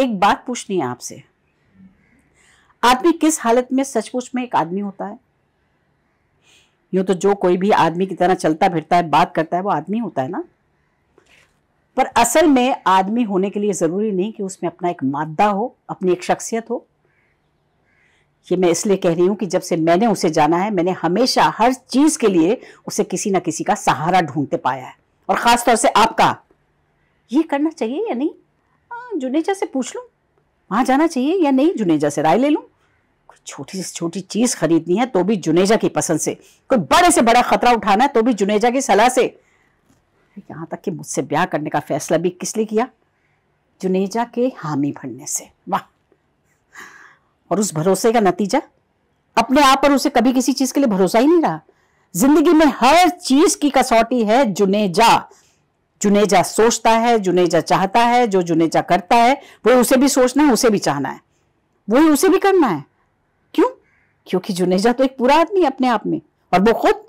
एक बात पूछनी है आपसे आदमी किस हालत में सचमुच में एक आदमी होता है यूं तो जो कोई भी आदमी की तरह चलता फिरता है बात करता है वो आदमी होता है ना पर असल में आदमी होने के लिए ज़रूरी नहीं कि उसमें अपना एक मादा हो अपनी एक शख्सियत हो ये मैं इसलिए कह रही हूं कि जब से मैंने उसे जाना है मैंने हमेशा हर चीज़ के लिए उसे किसी ना किसी का सहारा ढूंढते पाया है और खासतौर से आपका ये करना चाहिए या नहीं जुनेजा से पूछ लूँ वहाँ जाना चाहिए या नहीं जुनेजा से राय ले लूँ कोई छोटी से छोटी चीज़ खरीदनी है तो भी जुनेजा की पसंद से कोई बड़े से बड़ा खतरा उठाना है तो भी जुनेजा की सलाह से यहाँ तक कि मुझसे ब्याह करने का फैसला भी किस लिए किया जुनेजा के हामी भरने से वाह और उस भरोसे का नतीजा अपने आप पर उसे कभी किसी चीज़ के लिए भरोसा ही नहीं रहा जिंदगी में हर चीज की कसौटी है जुनेजा जुनेजा सोचता है जुनेजा चाहता है जो जुनेजा करता है वो उसे भी सोचना है उसे भी चाहना है ही उसे भी करना है क्यों क्योंकि जुनेजा तो एक पूरा आदमी अपने आप में और वो खुद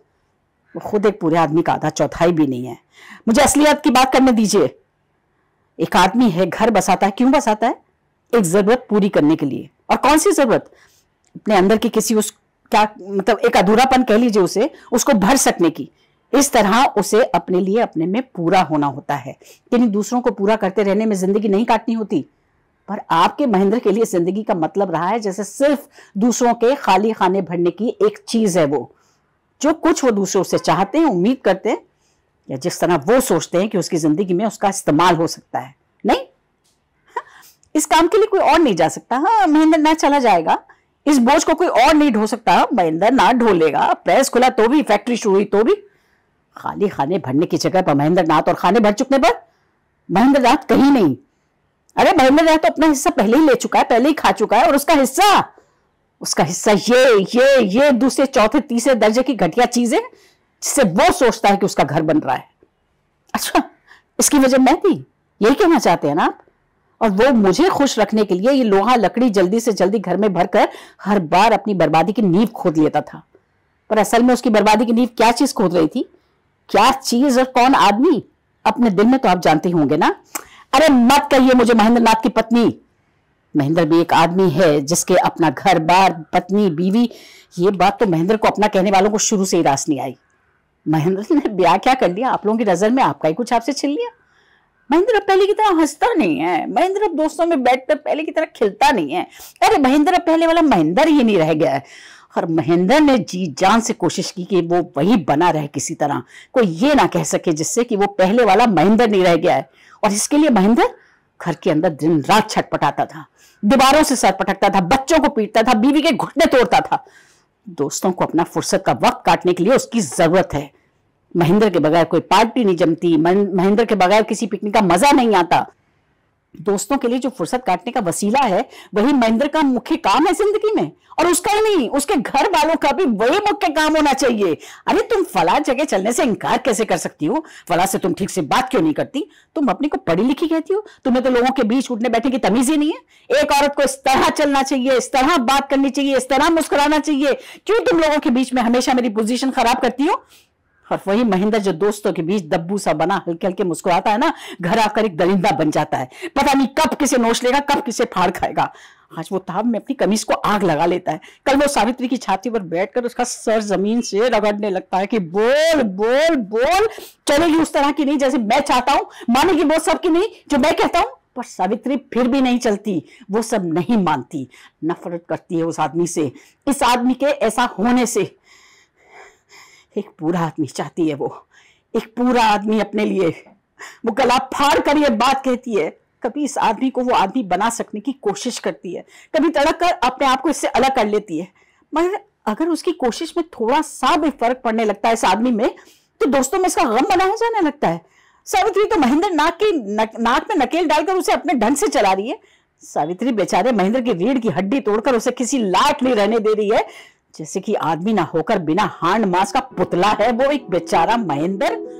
वो खुद एक पूरे आदमी का आधा चौथाई भी नहीं है मुझे असलियत की बात करने दीजिए एक आदमी है घर बसाता है क्यों बसाता है एक जरूरत पूरी करने के लिए और कौन सी जरूरत अपने अंदर की किसी उस क्या मतलब एक अधूरापन कह लीजिए उसे उसको भर सकने की इस तरह उसे अपने लिए अपने में पूरा होना होता है यानी दूसरों को पूरा करते रहने में जिंदगी नहीं काटनी होती पर आपके महेंद्र के लिए जिंदगी का मतलब रहा है जैसे सिर्फ दूसरों के खाली खाने भरने की एक चीज है वो जो कुछ वो दूसरों से चाहते हैं उम्मीद करते हैं या जिस तरह वो सोचते हैं कि उसकी जिंदगी में उसका इस्तेमाल हो सकता है नहीं हाँ, इस काम के लिए कोई और नहीं जा सकता हाँ महेंद्र ना चला जाएगा इस बोझ को कोई और नहीं ढो सकता महेंद्र ना ढोलेगा प्रेस खुला तो भी फैक्ट्री शुरू हुई तो भी खाली खाने भरने की जगह पर महेंद्र नाथ और खाने भर चुकने पर महेंद्र नाथ कहीं नहीं अरे महेंद्र नाथ तो अपना हिस्सा पहले ही ले चुका है पहले ही खा चुका है और उसका हिस्सा उसका हिस्सा ये ये ये दूसरे चौथे तीसरे दर्जे की घटिया चीजें जिससे वो सोचता है कि उसका घर बन रहा है अच्छा इसकी वजह मैं थी यही कहना चाहते हैं ना आप और वो मुझे खुश रखने के लिए ये लोहा लकड़ी जल्दी से जल्दी घर में भरकर हर बार अपनी बर्बादी की नींव खोद लेता था पर असल में उसकी बर्बादी की नींव क्या चीज खोद रही थी क्या चीज और कौन आदमी अपने दिल में तो आप जानते होंगे ना अरे मत कहिए मुझे महेंद्र नाथ की पत्नी महेंद्र भी एक आदमी है जिसके अपना घर बार पत्नी बीवी ये बात तो महेंद्र को अपना कहने वालों को शुरू से ही रास नहीं आई महेंद्र ने ब्याह क्या कर लिया आप लोगों की नजर में आपका ही कुछ आपसे छिल लिया महेंद्र अब पहले की तरह हंसता नहीं है महेंद्र अब दोस्तों में बैठकर पहले की तरह खिलता नहीं है अरे महेंद्र अब पहले वाला महेंद्र ही नहीं रह गया है और महेंद्र ने जी जान से कोशिश की कि वो वही बना रहे किसी तरह कोई ये ना कह सके जिससे कि वो पहले वाला महेंद्र नहीं रह गया है और इसके लिए महेंद्र घर के अंदर दिन रात छटपटाता था दीवारों से सर पटकता था बच्चों को पीटता था बीवी के घुटने तोड़ता था दोस्तों को अपना फुर्सत का वक्त काटने के लिए उसकी जरूरत है महेंद्र के बगैर कोई पार्टी नहीं जमती महेंद्र के बगैर किसी पिकनिक का मजा नहीं आता दोस्तों के लिए जो फुर्सत काटने का वसीला है वही महेंद्र का मुख्य काम है जिंदगी में और उसका ही नहीं उसके घर वालों का भी वही मुख्य काम होना चाहिए अरे तुम फला जगह चलने से इनकार कैसे कर सकती हो फला से तुम ठीक से बात क्यों नहीं करती तुम अपने को पढ़ी लिखी कहती हो तुम्हें तो लोगों के बीच उठने बैठने की तमीज ही नहीं है एक औरत को इस तरह चलना चाहिए इस तरह बात करनी चाहिए इस तरह मुस्कुराना चाहिए क्यों तुम लोगों के बीच में हमेशा मेरी पोजिशन खराब करती हो और वही महेंद्र जो दोस्तों के बीच दब्बू सा बना हल्के हल्के मुस्कुराता है ना घर आकर एक दरिंदा बन जाता है पता नहीं कब किसे नोच लेगा कब किसे फाड़ खाएगा आज वो ताब में अपनी कमीज को आग लगा लेता है कल वो सावित्री की छाती पर बैठकर उसका सर जमीन से रगड़ने लगता है कि बोल बोल बोल चलेगी उस तरह की नहीं जैसे मैं चाहता हूं मानेगी वो सब की नहीं जो मैं कहता हूं पर सावित्री फिर भी नहीं चलती वो सब नहीं मानती नफरत करती है उस आदमी से इस आदमी के ऐसा होने से एक पूरा आदमी चाहती है वो एक पूरा आदमी अपने लिए वो गला फाड़ कर ये बात कहती है कभी इस आदमी को वो आदमी बना सकने की कोशिश करती है कभी तड़क कर अपने आप को इससे अलग कर लेती है मगर अगर उसकी कोशिश में थोड़ा सा भी फर्क पड़ने लगता है इस आदमी में तो दोस्तों में इसका गम बनाया जाने लगता है सावित्री तो महेंद्र नाक की नाक में नकेल डालकर उसे अपने ढंग से चला रही है सावित्री बेचारे महेंद्र की रीढ़ की हड्डी तोड़कर उसे किसी लाट नहीं रहने दे रही है जैसे कि आदमी ना होकर बिना हांड मास का पुतला है वो एक बेचारा महेंद्र